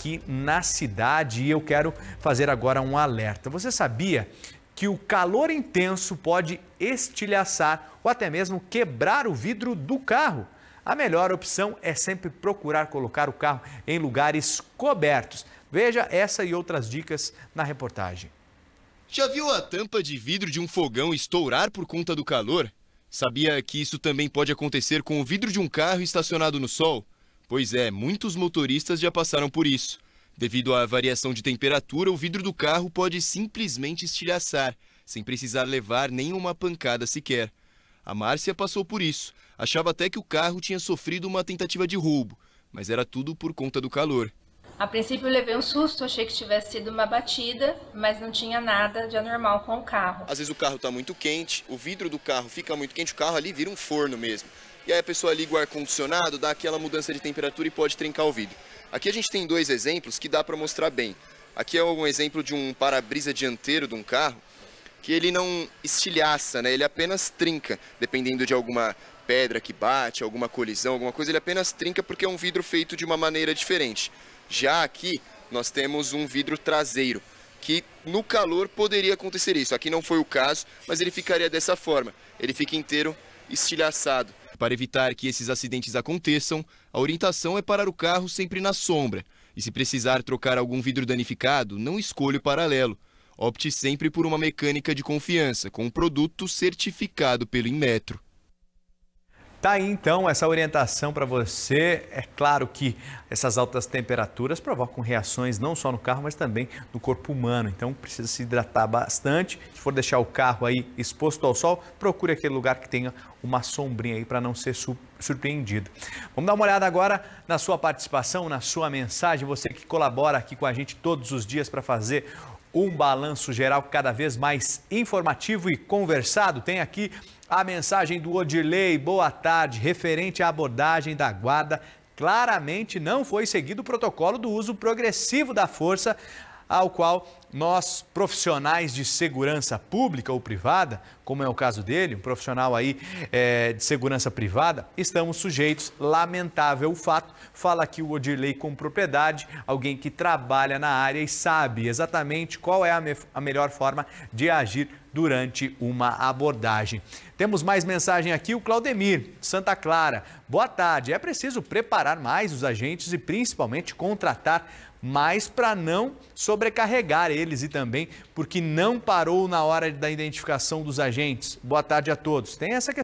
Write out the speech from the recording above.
aqui na cidade e eu quero fazer agora um alerta. Você sabia que o calor intenso pode estilhaçar ou até mesmo quebrar o vidro do carro? A melhor opção é sempre procurar colocar o carro em lugares cobertos. Veja essa e outras dicas na reportagem. Já viu a tampa de vidro de um fogão estourar por conta do calor? Sabia que isso também pode acontecer com o vidro de um carro estacionado no sol? Pois é, muitos motoristas já passaram por isso. Devido à variação de temperatura, o vidro do carro pode simplesmente estilhaçar, sem precisar levar nenhuma pancada sequer. A Márcia passou por isso. Achava até que o carro tinha sofrido uma tentativa de roubo, mas era tudo por conta do calor. A princípio eu levei um susto, achei que tivesse sido uma batida, mas não tinha nada de anormal com o carro. Às vezes o carro está muito quente, o vidro do carro fica muito quente, o carro ali vira um forno mesmo e aí a pessoa liga o ar-condicionado, dá aquela mudança de temperatura e pode trincar o vidro. Aqui a gente tem dois exemplos que dá para mostrar bem. Aqui é um exemplo de um para-brisa dianteiro de um carro, que ele não estilhaça, né? ele apenas trinca, dependendo de alguma pedra que bate, alguma colisão, alguma coisa, ele apenas trinca porque é um vidro feito de uma maneira diferente. Já aqui, nós temos um vidro traseiro, que no calor poderia acontecer isso. Aqui não foi o caso, mas ele ficaria dessa forma. Ele fica inteiro estilhaçado. Para evitar que esses acidentes aconteçam, a orientação é parar o carro sempre na sombra. E se precisar trocar algum vidro danificado, não escolha o paralelo. Opte sempre por uma mecânica de confiança, com um produto certificado pelo Inmetro. Tá aí então essa orientação para você. É claro que essas altas temperaturas provocam reações não só no carro, mas também no corpo humano. Então precisa se hidratar bastante. Se for deixar o carro aí exposto ao sol, procure aquele lugar que tenha uma sombrinha aí para não ser surpreendido. Vamos dar uma olhada agora na sua participação, na sua mensagem, você que colabora aqui com a gente todos os dias para fazer um balanço geral cada vez mais informativo e conversado. Tem aqui a mensagem do Odirley, boa tarde, referente à abordagem da guarda. Claramente não foi seguido o protocolo do uso progressivo da força ao qual nós, profissionais de segurança pública ou privada, como é o caso dele, um profissional aí é, de segurança privada, estamos sujeitos. Lamentável o fato, fala aqui o Odirley com propriedade, alguém que trabalha na área e sabe exatamente qual é a, me a melhor forma de agir durante uma abordagem. Temos mais mensagem aqui, o Claudemir, Santa Clara. Boa tarde. É preciso preparar mais os agentes e principalmente contratar mais para não sobrecarregar eles e também porque não parou na hora da identificação dos agentes. Boa tarde a todos. Tem essa questão